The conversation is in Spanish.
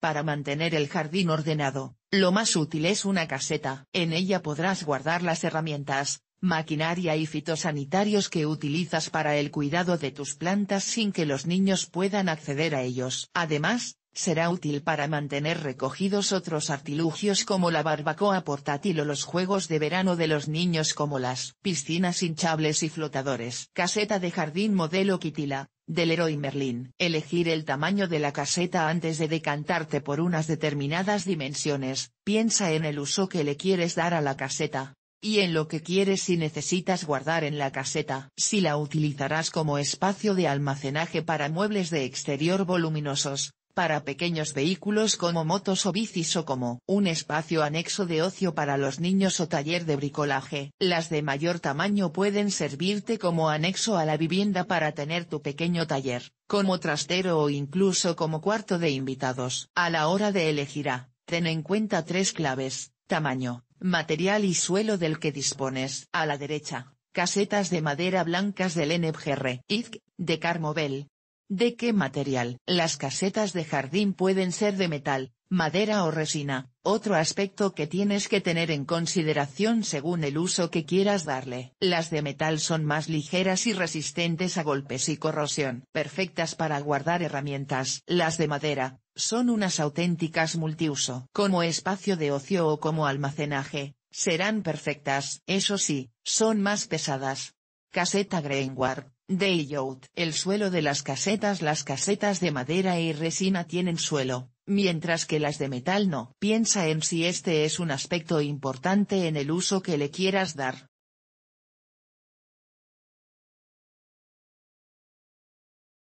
Para mantener el jardín ordenado, lo más útil es una caseta. En ella podrás guardar las herramientas, maquinaria y fitosanitarios que utilizas para el cuidado de tus plantas sin que los niños puedan acceder a ellos. Además, será útil para mantener recogidos otros artilugios como la barbacoa portátil o los juegos de verano de los niños como las piscinas hinchables y flotadores. Caseta de jardín modelo quitila, del héroe Merlin. Elegir el tamaño de la caseta antes de decantarte por unas determinadas dimensiones, piensa en el uso que le quieres dar a la caseta y en lo que quieres y necesitas guardar en la caseta. Si la utilizarás como espacio de almacenaje para muebles de exterior voluminosos, para pequeños vehículos como motos o bicis o como un espacio anexo de ocio para los niños o taller de bricolaje. Las de mayor tamaño pueden servirte como anexo a la vivienda para tener tu pequeño taller, como trastero o incluso como cuarto de invitados. A la hora de elegir a, ten en cuenta tres claves, tamaño, material y suelo del que dispones. A la derecha, casetas de madera blancas del NFGR, IZC, de Carmobel, ¿De qué material? Las casetas de jardín pueden ser de metal, madera o resina, otro aspecto que tienes que tener en consideración según el uso que quieras darle. Las de metal son más ligeras y resistentes a golpes y corrosión, perfectas para guardar herramientas. Las de madera, son unas auténticas multiuso. Como espacio de ocio o como almacenaje, serán perfectas. Eso sí, son más pesadas, Caseta Greenward, de El suelo de las casetas Las casetas de madera y resina tienen suelo, mientras que las de metal no. Piensa en si este es un aspecto importante en el uso que le quieras dar.